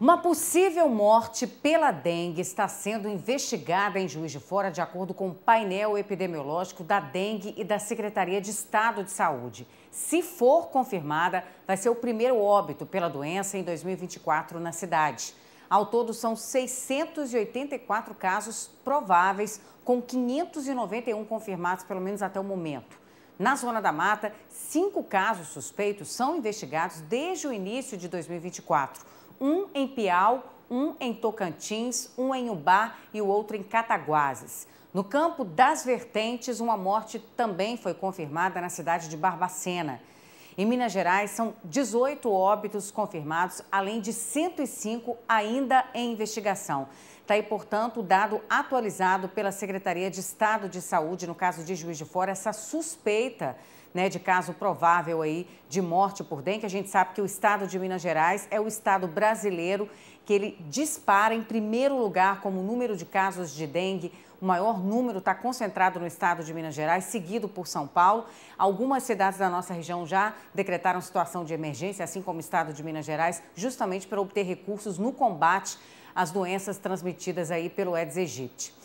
Uma possível morte pela dengue está sendo investigada em Juiz de Fora, de acordo com o painel epidemiológico da dengue e da Secretaria de Estado de Saúde. Se for confirmada, vai ser o primeiro óbito pela doença em 2024 na cidade. Ao todo, são 684 casos prováveis, com 591 confirmados, pelo menos até o momento. Na Zona da Mata, cinco casos suspeitos são investigados desde o início de 2024 um em Piau, um em Tocantins, um em Ubá e o outro em Cataguases. No campo das vertentes, uma morte também foi confirmada na cidade de Barbacena. Em Minas Gerais, são 18 óbitos confirmados, além de 105 ainda em investigação. Está aí, portanto, o dado atualizado pela Secretaria de Estado de Saúde, no caso de Juiz de Fora, essa suspeita né, de caso provável aí de morte por dengue. A gente sabe que o estado de Minas Gerais é o estado brasileiro que ele dispara em primeiro lugar como número de casos de dengue. O maior número está concentrado no estado de Minas Gerais, seguido por São Paulo. Algumas cidades da nossa região já decretaram situação de emergência, assim como o Estado de Minas Gerais, justamente para obter recursos no combate às doenças transmitidas aí pelo Aedes aegypti.